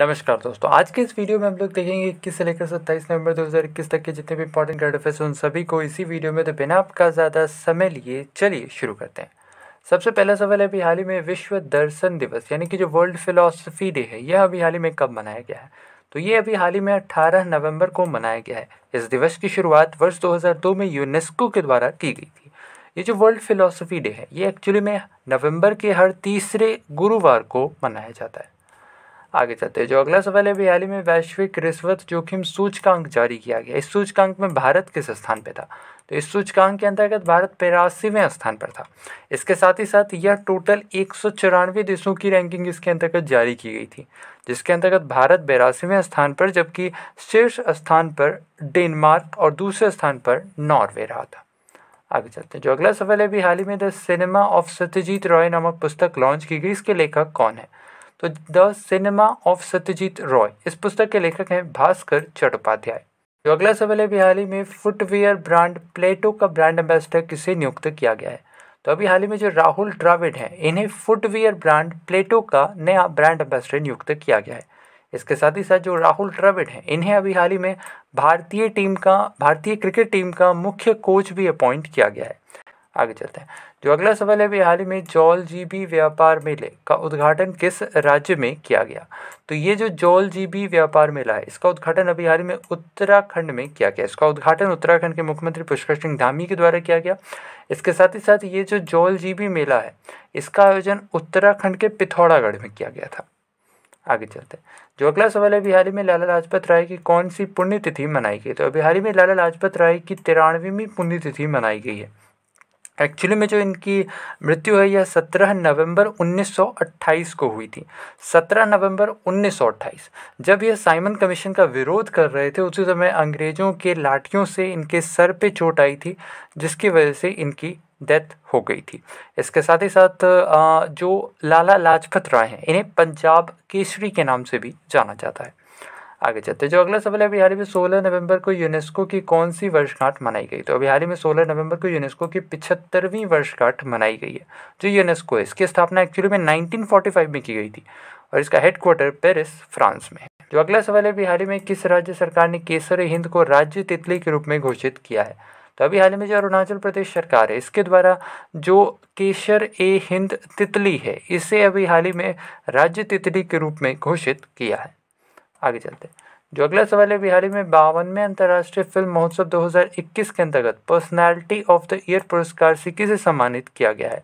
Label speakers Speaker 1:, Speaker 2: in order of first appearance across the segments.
Speaker 1: नमस्कार दोस्तों आज के इस वीडियो में हम लोग देखेंगे इक्कीस से लेकर सत्ताईस नवंबर 2021 तक के जितने भी इंपॉर्टेंट करंट अफेयर्स उन सभी को इसी वीडियो में तो बिना आपका ज़्यादा समय लिए चलिए शुरू करते हैं सबसे पहला सवाल है अभी हाल ही में विश्व दर्शन दिवस यानी कि जो वर्ल्ड फिलोसफी डे है यह अभी हाल ही में कब मनाया गया है तो ये अभी हाल ही में अट्ठारह नवम्बर को मनाया गया है इस दिवस की शुरुआत वर्ष दो में यूनेस्को के द्वारा की गई थी ये जो वर्ल्ड फिलोसफी डे है ये एक्चुअली में नवम्बर के हर तीसरे गुरुवार को मनाया जाता है आगे चलते हैं जो अगला सवाल है हाल ही में वैश्विक रिश्वत जोखिम सूचकांक जारी किया गया इस सूचकांक में भारत किस स्थान पर था तो इस सूचकांक के अंतर्गत भारत तिरासीवें स्थान पर था इसके साथ ही साथ यह टोटल एक देशों की रैंकिंग इसके अंतर्गत जारी की गई थी जिसके अंतर्गत भारत बेरासीवें स्थान पर जबकि शीर्ष स्थान पर डेनमार्क और दूसरे स्थान पर नॉर्वे रहा था आगे चलते हैं जो अगला सवाल है अभी हाल ही में the cinema of Satyajit Ray नामक पुस्तक लॉन्च की गई इसके लेखक कौन है तो the cinema of Satyajit Ray इस पुस्तक के लेखक हैं भास्कर चट्टोपाध्याय जो अगला सवाल है हाल ही में फुटवेयर ब्रांड प्लेटो का ब्रांड एम्बेसडर किसे नियुक्त किया गया है तो अभी हाल ही में जो राहुल द्राविड हैं इन्हें फुटवेयर ब्रांड प्लेटो का नया ब्रांड एम्बेसडर नियुक्त किया गया है इसके साथ ही साथ जो राहुल द्रविड हैं इन्हें अभी हाल ही में भारतीय टीम का भारतीय क्रिकेट टीम का मुख्य कोच भी अपॉइंट किया गया है आगे चलते हैं जो अगला सवाल है वे हाल ही में जौल जीबी व्यापार मेले का उद्घाटन किस राज्य में किया गया तो ये जो जौल जीबी व्यापार मेला है इसका उद्घाटन अभी हाल ही में उत्तराखंड में किया गया इसका उद्घाटन उत्तराखंड के मुख्यमंत्री पुष्कर सिंह धामी के द्वारा किया गया इसके साथ ही साथ ये जो जौल जीबी मेला है इसका आयोजन उत्तराखंड के पिथौरागढ़ में किया गया था आगे चलते हैं जो अगला सवाल है बिहारी में लाला लाजपत राय की कौन सी पुण्यतिथि मनाई गई तो बिहारी में लाला लाजपत राय की तिरानवीं पुण्यतिथि मनाई गई है एक्चुअली में जो इनकी मृत्यु है यह 17 नवंबर 1928 को हुई थी 17 नवंबर 1928 जब यह साइमन कमीशन का विरोध कर रहे थे उसी समय अंग्रेज़ों के लाठियों से इनके सर पे चोट आई थी जिसकी वजह से इनकी डेथ हो गई थी इसके साथ ही साथ जो लाला लाजपत राय हैं इन्हें पंजाब केसरी के नाम से भी जाना जाता है आगे चलते जो अगला सवाल है बिहार में सोलह नवंबर को यूनेस्को की कौन सी वर्षगांठ मनाई गई तो बिहारी में सोलह नवंबर को यूनेस्को की पिछहत्तरवीं वर्षगांठ मनाई गई है जो यूनेस्को है इसकी स्थापना एक्चुअली में 1945 में की गई थी और इसका हेडक्वार्टर पेरिस फ्रांस में है जो अगला सवाल है बिहारी में किस राज्य सरकार ने केसर हिंद को राज्य तितली के रूप में घोषित किया है तो अभी हाल ही में जो अरुणाचल प्रदेश सरकार है इसके द्वारा जो केशर ए हिंद तितली है इसे अभी हाल ही में राज्य तितली के रूप में घोषित किया है आगे चलते हैं जो अगला सवाल है बिहारी में बावनवें अंतर्राष्ट्रीय फिल्म महोत्सव 2021 के अंतर्गत पर्सनैलिटी ऑफ द ईयर पुरस्कार से किसे सम्मानित किया गया है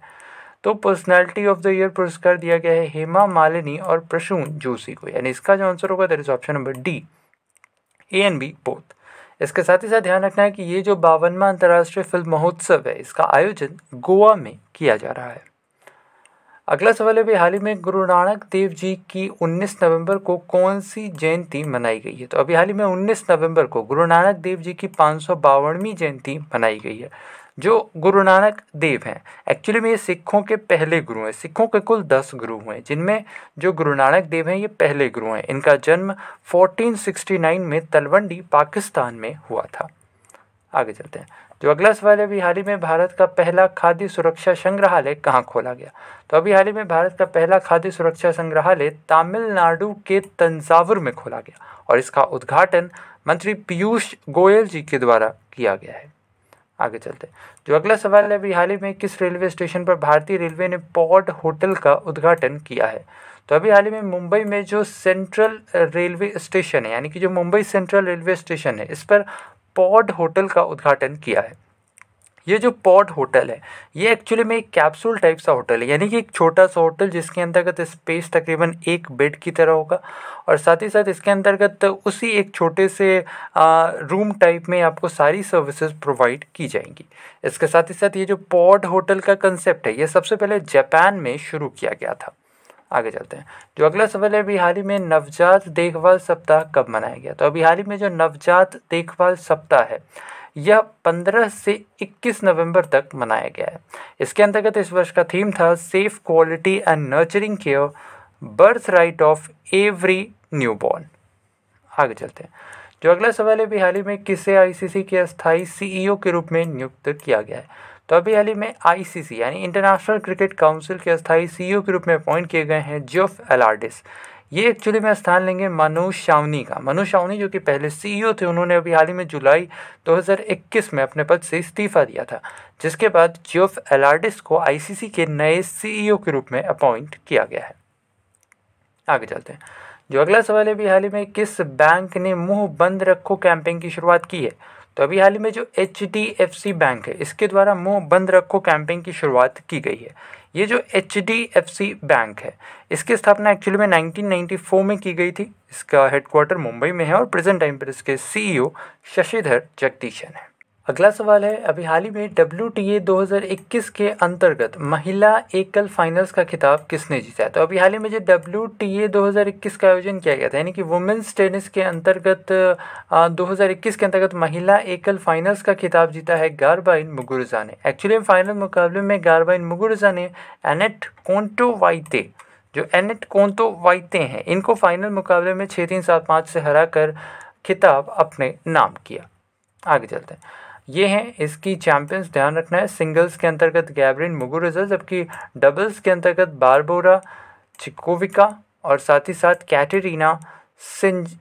Speaker 1: तो पर्सनैलिटी ऑफ द ईयर पुरस्कार दिया गया है हेमा मालिनी और प्रसून जोशी को यानी इसका जो आंसर होगा that is option number D A and B both इसके साथ ही साथ ध्यान रखना है कि ये जो बावनवा अंतर्राष्ट्रीय फिल्म महोत्सव है इसका आयोजन गोवा में किया जा रहा है अगला सवाल है भी हाल ही में गुरु नानक देव जी की 19 नवंबर को कौन सी जयंती मनाई गई है तो अभी हाल ही में 19 नवंबर को गुरु नानक देव जी की पाँच जयंती मनाई गई है जो गुरु नानक देव हैं एक्चुअली में ये सिखों के पहले गुरु हैं सिखों के कुल दस गुरु हुए हैं जिनमें जो गुरु नानक देव हैं ये पहले गुरु हैं इनका जन्म 1469 में तलवंडी पाकिस्तान में हुआ था आगे चलते हैं जो अगला सवाल है अभी हाल ही में भारत का पहला खाद्य सुरक्षा संग्रहालय कहाँ खोला गया तो अभी हाल ही में भारत का पहला खाद्य सुरक्षा संग्रहालय तमिलनाडु के तंजावुर में खोला गया और इसका उद्घाटन मंत्री पीयूष गोयल जी के द्वारा किया गया है आगे चलते जो अगला सवाल है अभी हाल ही में किस रेलवे स्टेशन पर भारतीय रेलवे ने पॉड होटल का उद्घाटन किया है तो अभी हाल ही में मुंबई में जो सेंट्रल रेलवे स्टेशन है यानी कि जो मुंबई सेंट्रल रेलवे स्टेशन है इस पर पॉड होटल का उद्घाटन किया है ये जो पॉड होटल है ये एक्चुअली में एक कैप्सूल टाइप सा होटल है यानी कि एक छोटा सा होटल जिसके अंतर्गत स्पेस तकरीबन एक बेड की तरह होगा और साथ ही साथ इसके अंतर्गत उसी एक छोटे से आ, रूम टाइप में आपको सारी सर्विसेज प्रोवाइड की जाएंगी इसके साथ ही साथ ये जो पॉड होटल का कंसेप्ट है ये सबसे पहले जापान में शुरू किया गया था आगे चलते हैं जो अगला सवाल है बिहारी में नवजात देखभाल सप्ताह कब मनाया गया तो बिहारी में जो नवजात देखभाल सप्ताह है यह 15 से 21 नवंबर तक मनाया गया है इसके अंतर्गत इस वर्ष का थीम था safe quality and nurturing care birth right of every newborn आगे चलते हैं जो अगला सवाल है बिहारी में किसे आईसीसी के अस्थायी सीईओ e के रूप में नियुक्त किया गया है तो अभी हाल ही में आईसीसी यानी इंटरनेशनल क्रिकेट काउंसिल के अस्थायी सीईओ e के रूप में अपॉइंट किए गए हैं जोफ एलार्डिस ये एक्चुअली में स्थान लेंगे मनोज शावनी का मनोज शावनी जो कि पहले सीईओ e थे उन्होंने अभी हाल ही में जुलाई 2021 में अपने पद से इस्तीफा दिया था जिसके बाद जोफ एलार्डिस को आईसीसी के नए सीईओ e के रूप में अपॉइंट किया गया है आगे चलते हैं जो अगला सवाल है अभी हाल ही में किस बैंक ने मुंह बंद रखो कैंपेन की शुरुआत की है तो अभी हाल ही में जो H D F C bank है इसके द्वारा मुंह बंद रखो कैंपेन की शुरुआत की गई है ये जो H D F C bank है इसकी स्थापना एक्चुअली में 1994 में की गई थी इसका हेडक्वार्टर मुंबई में है और प्रेजेंट टाइम पर इसके सीईओ e शशिधर जगदीशन है अगला सवाल है अभी हाल ही में डब्ल्यू टी ए दो हज़ार इक्कीस के अंतर्गत महिला एकल फाइनल्स का खिताब किसने जीता है तो अभी हाल ही में जो डब्ल्यू टी ए दो हज़ार इक्कीस का आयोजन किया गया था यानी कि वुमेंस टेनिस के अंतर्गत दो हज़ार इक्कीस के अंतर्गत महिला एकल फाइनल्स का खिताब जीता है गारबाइन मुगुरजा ने एक्चुअली फाइनल मुकाबले में गारबाइन मुगुरजा ने एनेट कोंटो वाइते जो एनेट कोंटो वाइते हैं इनको फाइनल मुकाबले में छः तीन सात पाँच से हरा कर खिताब अपने नाम किया आगे चलते हैं ये हैं इसकी चैंपियंस ध्यान रखना है सिंगल्स के अंतर्गत गैबरिन मुगुरुजा जबकि डबल्स के अंतर्गत बारबोरा चिकोविका और साथ ही साथ कैटरीना सिंज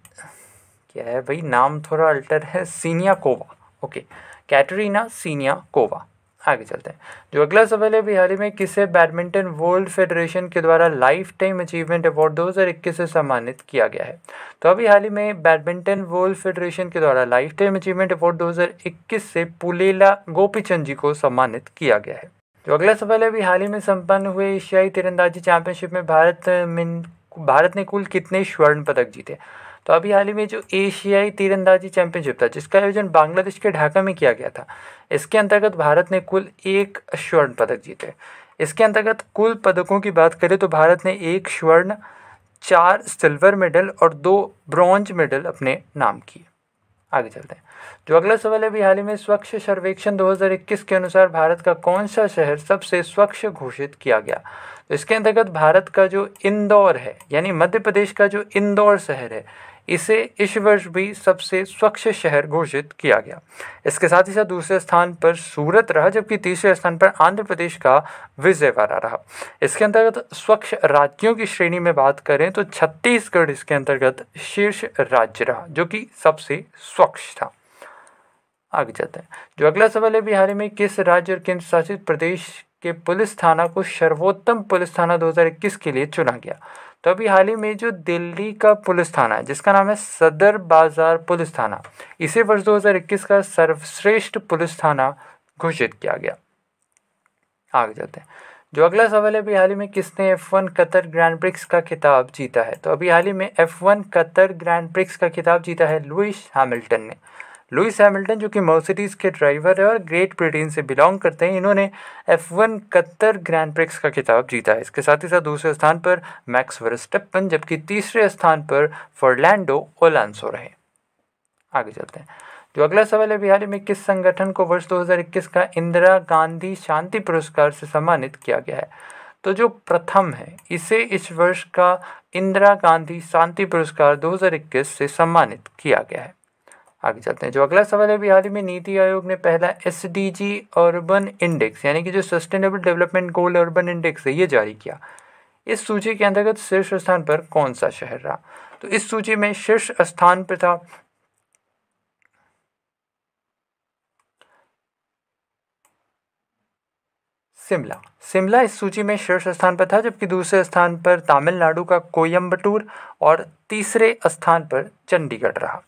Speaker 1: क्या है भाई नाम थोड़ा अल्टर है सीनिया कोवा ओके कैटरीना सीनिया कोवा आगे चलते हैं जो अगला सवाल है बिहारी में किसे बैडमिंटन वर्ल्ड फेडरेशन के द्वारा लाइफ टाइम अचीवमेंट अवार्ड 2021 से सम्मानित किया गया है तो अभी हाल ही में बैडमिंटन वर्ल्ड फेडरेशन के द्वारा लाइफ टाइम अचीवमेंट अवार्ड 2021 से पुलेला गोपीचंद जी को सम्मानित किया गया है जो अगला सवाल है अभी हाल ही में संपन्न हुए एशियाई तिरंदाजी चैंपियनशिप में भारत में भारत ने कुल कितने स्वर्ण पदक जीते तो अभी हाल ही में जो एशियाई तीरंदाजी चैंपियनशिप था जिसका आयोजन बांग्लादेश के ढाका में किया गया था इसके अंतर्गत भारत ने कुल एक स्वर्ण पदक जीते इसके अंतर्गत कुल पदकों की बात करें तो भारत ने एक स्वर्ण चार सिल्वर मेडल और दो ब्रॉन्ज मेडल अपने नाम किए आगे चलते हैं जो अगला सवाल है अभी हाल ही में स्वच्छ सर्वेक्षण 2021 के अनुसार भारत का कौन सा शहर सबसे स्वच्छ घोषित किया गया तो इसके अंतर्गत भारत का जो इंदौर है यानी मध्य प्रदेश का जो इंदौर शहर है इसे इस वर्ष भी सबसे स्वच्छ शहर घोषित किया गया इसके साथ ही साथ दूसरे स्थान पर सूरत रहा जबकि तीसरे स्थान पर आंध्र प्रदेश का विजयवाड़ा रहा इसके अंतर्गत स्वच्छ राज्यों की श्रेणी में बात करें तो छत्तीसगढ़ इसके अंतर्गत शीर्ष राज्य रहा जो कि सबसे स्वच्छ था आगे जाते हैं जो अगला सवाल है बिहार में किस राज्य और केंद्र शासित प्रदेश के पुलिस थाना को सर्वोत्तम पुलिस थाना 2021 के लिए चुना गया तो अभी हाल ही में जो दिल्ली का पुलिस थाना है जिसका नाम है सदर बाज़ार पुलिस थाना इसे वर्ष 2021 का सर्वश्रेष्ठ पुलिस थाना घोषित किया गया आगे जाते हैं जो अगला सवाल है अभी हाल ही में किसने F one Qatar Grand Prix का खिताब जीता है तो अभी हाल ही में F one Qatar Grand Prix का खिताब जीता है लुइस हैमिल्टन ने लुइस हैमिल्टन जो कि मर्सिडीज़ के ड्राइवर है और ग्रेट ब्रिटेन से बिलोंग करते हैं इन्होंने F one Qatar Grand Prix का खिताब जीता है इसके साथ ही साथ दूसरे स्थान पर मैक्स वर्स्टप्पन जबकि तीसरे स्थान पर फर्लैंडो ओलानसो रहे आगे चलते हैं जो अगला सवाल है बिहार में किस संगठन को वर्ष 2021 का इंदिरा गांधी शांति पुरस्कार से सम्मानित किया गया है तो जो प्रथम है इसे इस वर्ष का इंदिरा गांधी शांति पुरस्कार 2021 से सम्मानित किया गया है आगे चलते हैं जो अगला सवाल है बिहार में नीति आयोग ने पहला एस अर्बन इंडेक्स यानी कि जो sustainable development goal urban index है ये जारी किया इस सूची के अंतर्गत शीर्ष स्थान पर कौन सा शहर रहा तो इस सूची में शीर्ष स्थान पर था शिमला शिमला इस सूची में शीर्ष स्थान पर था जबकि दूसरे स्थान पर तमिलनाडु का कोयम्बटूर और तीसरे स्थान पर चंडीगढ़ रहा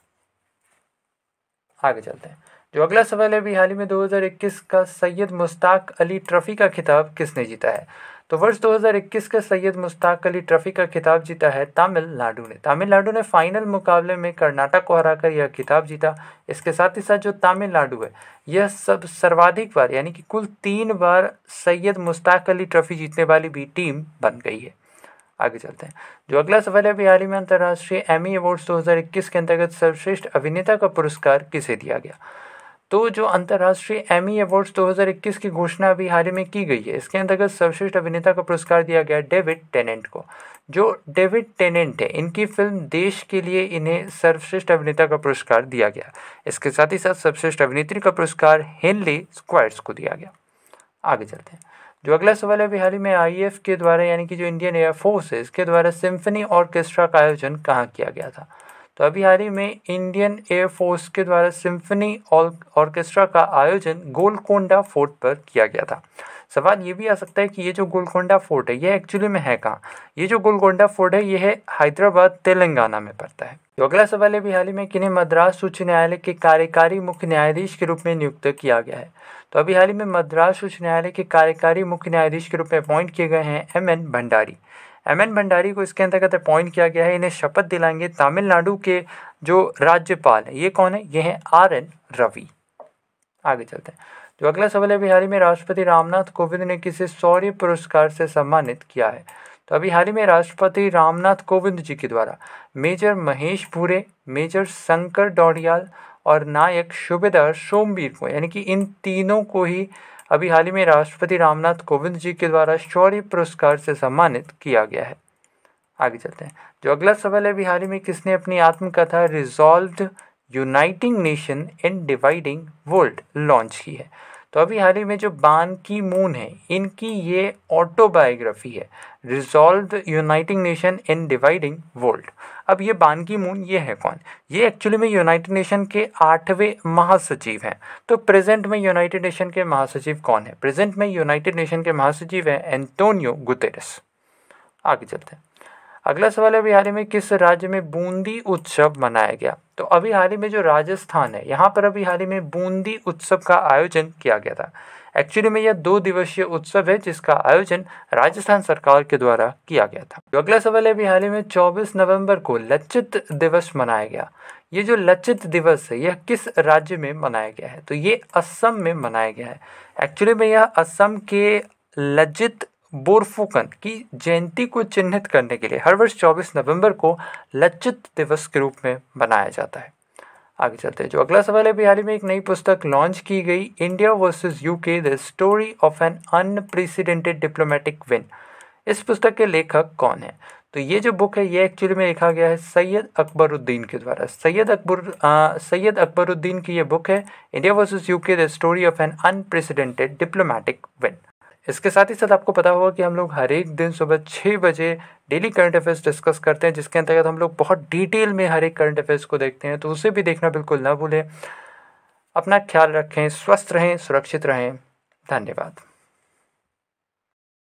Speaker 1: आगे चलते हैं जो अगला सवाल है अभी हाल ही में 2021 का सैयद मुश्ताक अली ट्रॉफी का खिताब किसने जीता है तो वर्ष 2021 का सैयद मुश्ताक अली ट्रॉफी का खिताब जीता है तमिलनाडु ने तमिलनाडु ने फाइनल मुकाबले में कर्नाटक को हराकर यह खिताब जीता इसके साथ ही साथ जो तमिलनाडु है यह सब सर्वाधिक बार यानी कि कुल तीन बार सैयद मुश्ताक अली ट्रॉफी जीतने वाली भी टीम बन गई है आगे चलते हैं जो अगला सवाल है बिहारी में अंतर्राष्ट्रीय एमी अवार्ड्स 2021 के अंतर्गत सर्वश्रेष्ठ अभिनेता का पुरस्कार किसे दिया गया तो जो अंतर्राष्ट्रीय एमी अवार्ड्स 2021 की घोषणा अभी हाल ही में की गई है इसके अंतर्गत सर्वश्रेष्ठ अभिनेता का पुरस्कार दिया गया डेविड टेनेंट को जो डेविड टेनेंट है इनकी फिल्म देश के लिए इन्हें सर्वश्रेष्ठ अभिनेता का पुरस्कार दिया गया इसके साथ ही साथ सर्वश्रेष्ठ अभिनेत्री का पुरस्कार हेनली स्क्वायर्स को दिया गया आगे चलते हैं जो अगला सवाल है अभी में आई e के द्वारा यानी कि जो इंडियन एयरफोर्स है इसके द्वारा सिम्फनी ऑर्केस्ट्रा का आयोजन कहाँ किया गया था तो अभी हाल ही में इंडियन एयरफोर्स के द्वारा सिम्फनी ऑर्केस्ट्रा का आयोजन गोलकोंडा फोर्ट पर किया गया था सवाल ये भी आ सकता है कि ये जो गोलकोंडा फोर्ट है ये एक्चुअली में है कहाँ ये जो गोलकोंडा फोर्ट है ये है हैदराबाद तेलंगाना में पड़ता है तो अगला सवाल है भी हाल ही में किन्हें मद्रास उच्च न्यायालय के कार्यकारी मुख्य न्यायाधीश के रूप में नियुक्त किया गया है तो अभी हाल ही में मद्रास उच्च न्यायालय के कार्यकारी मुख्य न्यायाधीश के रूप में अपॉइंट किए गए हैं M N Bhandari M N Bhandari को इसके अंतर्गत अपॉइंट किया गया है इन्हें शपथ दिलाएंगे तमिलनाडु के जो राज्यपाल है ये कौन है ये हैं आर एन रवि आगे चलते हैं जो अगला सवाल है बिहारी में राष्ट्रपति रामनाथ कोविंद ने किसे शौर्य पुरस्कार से सम्मानित किया है तो अभी हाल ही में राष्ट्रपति रामनाथ कोविंद जी के द्वारा मेजर महेश भूरे मेजर शंकर डौडियाल और नायक शुभेदार सोमवीर को यानी कि इन तीनों को ही अभी हाल ही में राष्ट्रपति रामनाथ कोविंद जी के द्वारा शौर्य पुरस्कार से सम्मानित किया गया है आगे चलते हैं जो अगला सवाल है बिहारी में किसने अपनी आत्मकथा resolve uniting nation in dividing world launch की है तो अभी हाल ही में जो बान की मून है इनकी ये ऑटोबायोग्राफी है resolve uniting nation in dividing world अब ये बान की मून ये है कौन ये एक्चुअली में यूनाइटेड नेशन के आठवें महासचिव हैं तो प्रेजेंट में यूनाइटेड नेशन के महासचिव कौन है प्रेजेंट में यूनाइटेड नेशन के महासचिव हैं एंटोनियो गुतेरस आगे चलते हैं अगला सवाल है बिहार में किस राज्य में बूंदी उत्सव मनाया गया तो अभी हाल ही में जो राजस्थान है यहाँ पर अभी हाल ही में बूंदी उत्सव का आयोजन किया गया था एक्चुअली में यह दो दिवसीय उत्सव है जिसका आयोजन राजस्थान सरकार के द्वारा किया गया था तो अगला सवाल है अभी हाल ही में 24 नवंबर को लचित दिवस मनाया गया ये जो लचित दिवस है यह किस राज्य में मनाया गया है तो ये असम में मनाया गया है एक्चुअली में यह असम के लचित बोरफुकन की जयंती को चिन्हित करने के लिए हर वर्ष 24 नवंबर को लचित दिवस के रूप में मनाया जाता है आगे चलते हैं जो अगला सवाल है बिहारी में एक नई पुस्तक लॉन्च की गई India versus UK the story of an unprecedented diplomatic win इस पुस्तक के लेखक कौन है तो ये जो बुक है ये एक्चुअली में लिखा गया है सैयद अकबरुद्दीन के द्वारा सैयद अकबर सैयद अकबरुद्दीन की ये बुक है India versus UK the story of an unprecedented diplomatic win इसके साथ ही साथ आपको पता होगा कि हम लोग हर एक दिन सुबह छः बजे डेली करंट अफेयर्स डिस्कस करते हैं जिसके अंतर्गत हम लोग बहुत डिटेल में हर एक करंट अफेयर्स को देखते हैं तो उसे भी देखना बिल्कुल ना भूलें अपना ख्याल रखें स्वस्थ रहें सुरक्षित रहें धन्यवाद